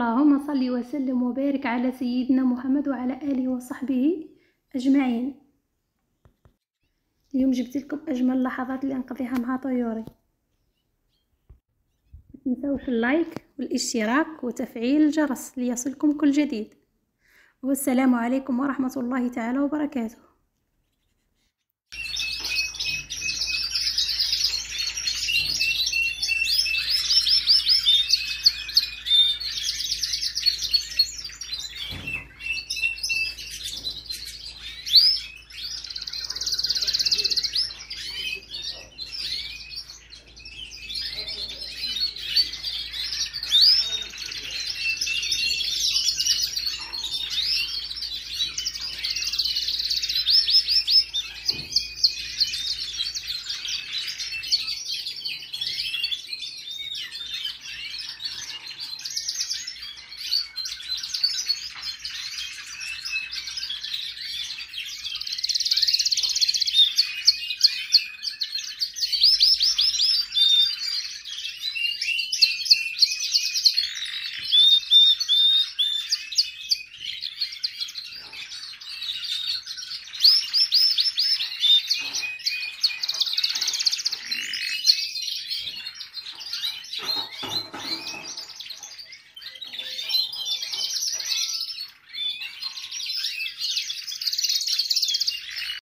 اللهم صل وسلم وبارك على سيدنا محمد وعلى آله وصحبه أجمعين اليوم جبت لكم أجمل اللحظات اللي نقضيها مع طيوري في اللايك والاشتراك وتفعيل الجرس ليصلكم كل جديد والسلام عليكم ورحمة الله تعالى وبركاته